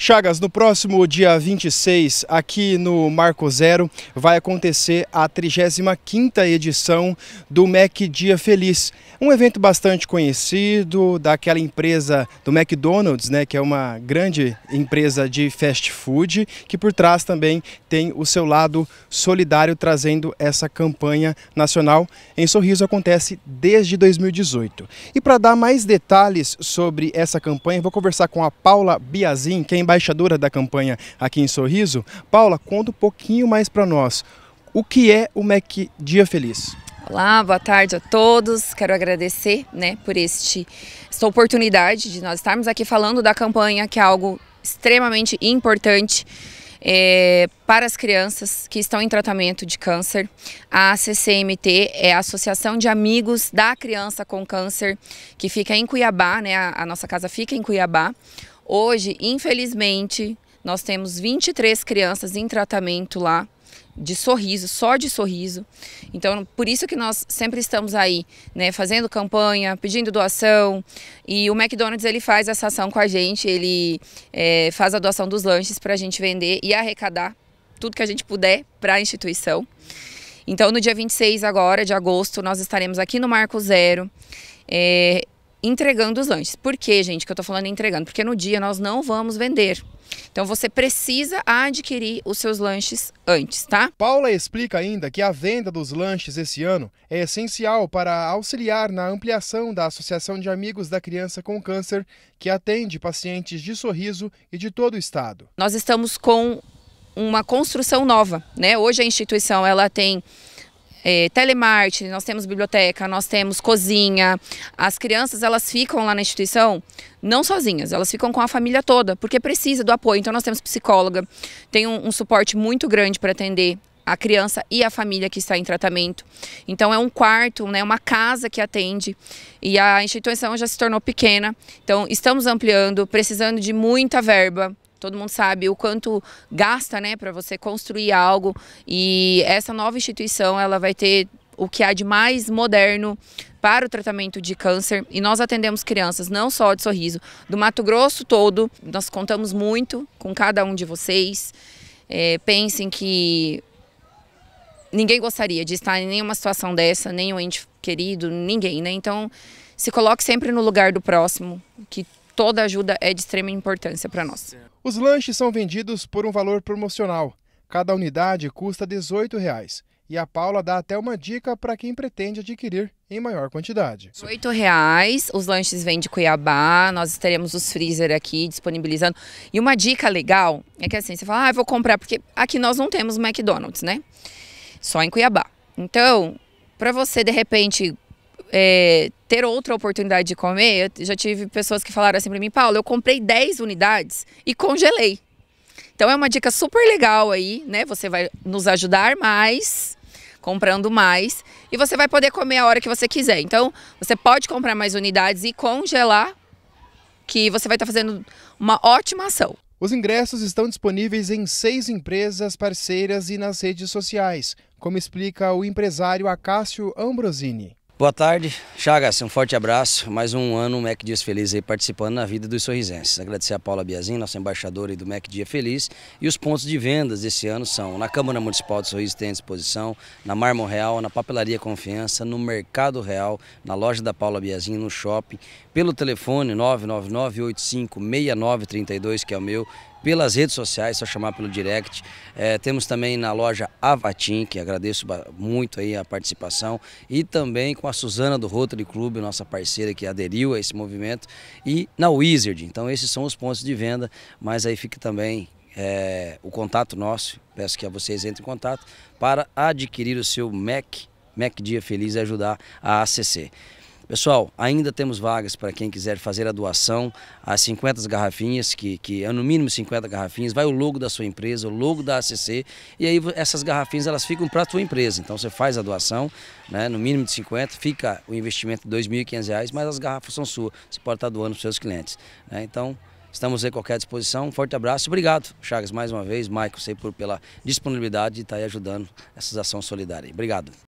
Chagas, no próximo dia 26, aqui no Marco Zero, vai acontecer a 35ª edição do Mac Dia Feliz. Um evento bastante conhecido daquela empresa do McDonald's, né, que é uma grande empresa de fast food, que por trás também tem o seu lado solidário, trazendo essa campanha nacional. Em Sorriso acontece desde 2018. E para dar mais detalhes sobre essa campanha, vou conversar com a Paula Biazin, quem embaixadora da campanha aqui em Sorriso. Paula, conta um pouquinho mais para nós. O que é o MEC Dia Feliz? Olá, boa tarde a todos. Quero agradecer né, por este, esta oportunidade de nós estarmos aqui falando da campanha, que é algo extremamente importante é, para as crianças que estão em tratamento de câncer. A CCMT é a Associação de Amigos da Criança com Câncer, que fica em Cuiabá, né? a, a nossa casa fica em Cuiabá Hoje, infelizmente, nós temos 23 crianças em tratamento lá de sorriso, só de sorriso. Então, por isso que nós sempre estamos aí, né, fazendo campanha, pedindo doação. E o McDonald's ele faz essa ação com a gente, ele é, faz a doação dos lanches para a gente vender e arrecadar tudo que a gente puder para a instituição. Então, no dia 26 agora de agosto, nós estaremos aqui no Marco Zero. É, entregando os lanches. Por que, gente, que eu tô falando entregando? Porque no dia nós não vamos vender. Então você precisa adquirir os seus lanches antes, tá? Paula explica ainda que a venda dos lanches esse ano é essencial para auxiliar na ampliação da Associação de Amigos da Criança com Câncer, que atende pacientes de sorriso e de todo o estado. Nós estamos com uma construção nova, né? Hoje a instituição ela tem é, telemarketing, nós temos biblioteca, nós temos cozinha. As crianças, elas ficam lá na instituição não sozinhas, elas ficam com a família toda, porque precisa do apoio. Então nós temos psicóloga, tem um, um suporte muito grande para atender a criança e a família que está em tratamento. Então é um quarto, né, uma casa que atende e a instituição já se tornou pequena. Então estamos ampliando, precisando de muita verba, Todo mundo sabe o quanto gasta, né, para você construir algo. E essa nova instituição, ela vai ter o que há de mais moderno para o tratamento de câncer e nós atendemos crianças não só de sorriso, do Mato Grosso todo. Nós contamos muito com cada um de vocês. É, pensem que ninguém gostaria de estar em nenhuma situação dessa, nem um ente querido, ninguém, né? Então, se coloque sempre no lugar do próximo, que toda ajuda é de extrema importância para nós. Os lanches são vendidos por um valor promocional. Cada unidade custa R$ 18,00. E a Paula dá até uma dica para quem pretende adquirir em maior quantidade. R$ os lanches vêm de Cuiabá, nós teremos os freezer aqui disponibilizando. E uma dica legal é que assim, você fala, ah, vou comprar, porque aqui nós não temos McDonald's, né? Só em Cuiabá. Então, para você, de repente, é, ter outra oportunidade de comer, eu já tive pessoas que falaram assim para mim, Paulo, eu comprei 10 unidades e congelei. Então é uma dica super legal aí, né? Você vai nos ajudar mais comprando mais e você vai poder comer a hora que você quiser. Então, você pode comprar mais unidades e congelar que você vai estar tá fazendo uma ótima ação. Os ingressos estão disponíveis em seis empresas parceiras e nas redes sociais, como explica o empresário Acácio Ambrosini. Boa tarde, Chagas, um forte abraço. Mais um ano um Mac Dias Feliz aí participando na vida dos sorrisenses. Agradecer a Paula Biazin, nossa embaixadora do Mac Dia Feliz. E os pontos de vendas desse ano são na Câmara Municipal de Sorriso tem à disposição, na Marmo Real, na Papelaria Confiança, no Mercado Real, na loja da Paula Biazin, no shopping, pelo telefone 999 que é o meu, pelas redes sociais, só chamar pelo direct. É, temos também na loja Avatim, que agradeço muito aí a participação, e também com a Suzana do Rotary Club, nossa parceira que aderiu a esse movimento, e na Wizard. Então esses são os pontos de venda, mas aí fica também é, o contato nosso, peço que a vocês entrem em contato para adquirir o seu Mac, Mac Dia Feliz e ajudar a ACC. Pessoal, ainda temos vagas para quem quiser fazer a doação às 50 garrafinhas, que, que é no mínimo 50 garrafinhas, vai o logo da sua empresa, o logo da ACC, e aí essas garrafinhas elas ficam para a sua empresa. Então você faz a doação, né, no mínimo de 50, fica o investimento de R$ 2.500, mas as garrafas são suas, você pode estar tá doando para os seus clientes. Né? Então, Estamos aí a qualquer disposição. Um forte abraço. Obrigado, Chagas, mais uma vez. Michael, sei por, pela disponibilidade de estar tá aí ajudando essas ações solidárias. Obrigado.